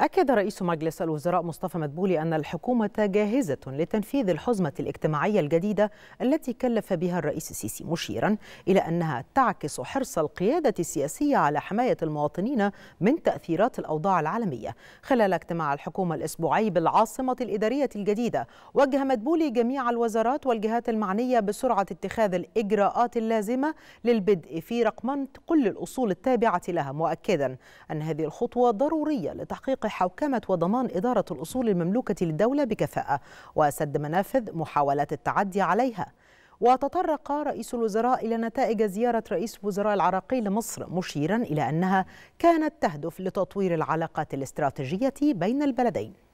أكد رئيس مجلس الوزراء مصطفى مدبولي أن الحكومة جاهزة لتنفيذ الحزمة الاجتماعية الجديدة التي كلف بها الرئيس السيسي مشيرا إلى أنها تعكس حرص القيادة السياسية على حماية المواطنين من تأثيرات الأوضاع العالمية خلال اجتماع الحكومة الأسبوعي بالعاصمة الإدارية الجديدة وجه مدبولي جميع الوزارات والجهات المعنية بسرعة اتخاذ الإجراءات اللازمة للبدء في رقمنة كل الأصول التابعة لها مؤكدا أن هذه الخطوة ضرورية لتحقيق حوكمة وضمان إدارة الأصول المملوكة للدولة بكفاءة وسد منافذ محاولات التعدي عليها وتطرق رئيس الوزراء إلى نتائج زيارة رئيس وزراء العراقي لمصر مشيرا إلى أنها كانت تهدف لتطوير العلاقات الاستراتيجية بين البلدين